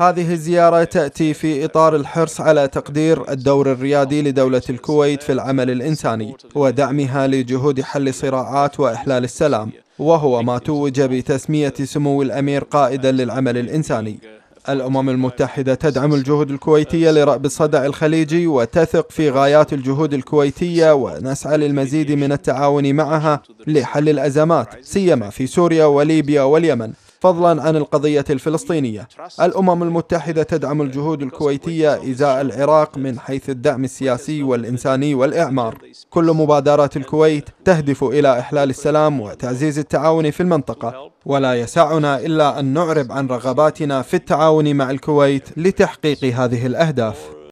هذه الزيارة تأتي في إطار الحرص على تقدير الدور الريادي لدولة الكويت في العمل الإنساني ودعمها لجهود حل صراعات وإحلال السلام وهو ما توج بتسمية سمو الأمير قائدا للعمل الإنساني الأمم المتحدة تدعم الجهود الكويتية لرأب الصدع الخليجي وتثق في غايات الجهود الكويتية ونسعى للمزيد من التعاون معها لحل الأزمات سيما في سوريا وليبيا واليمن فضلا عن القضية الفلسطينية الأمم المتحدة تدعم الجهود الكويتية إزاء العراق من حيث الدعم السياسي والإنساني والإعمار كل مبادرات الكويت تهدف إلى إحلال السلام وتعزيز التعاون في المنطقة ولا يسعنا إلا أن نعرب عن رغباتنا في التعاون مع الكويت لتحقيق هذه الأهداف